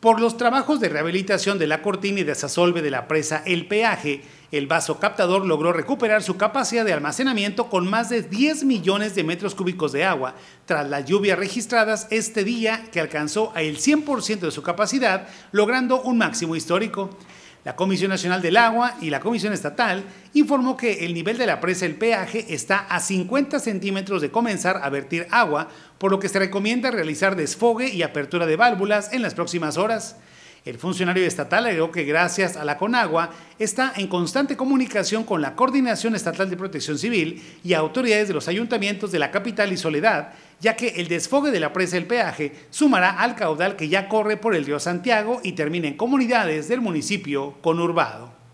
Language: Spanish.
Por los trabajos de rehabilitación de la cortina y desasolve de la presa El Peaje, el vaso captador logró recuperar su capacidad de almacenamiento con más de 10 millones de metros cúbicos de agua, tras las lluvias registradas este día que alcanzó el 100% de su capacidad, logrando un máximo histórico. La Comisión Nacional del Agua y la Comisión Estatal informó que el nivel de la presa del peaje está a 50 centímetros de comenzar a vertir agua, por lo que se recomienda realizar desfogue y apertura de válvulas en las próximas horas. El funcionario estatal agregó que gracias a la Conagua está en constante comunicación con la Coordinación Estatal de Protección Civil y autoridades de los ayuntamientos de la capital y Soledad, ya que el desfogue de la presa del peaje sumará al caudal que ya corre por el río Santiago y termina en comunidades del municipio conurbado.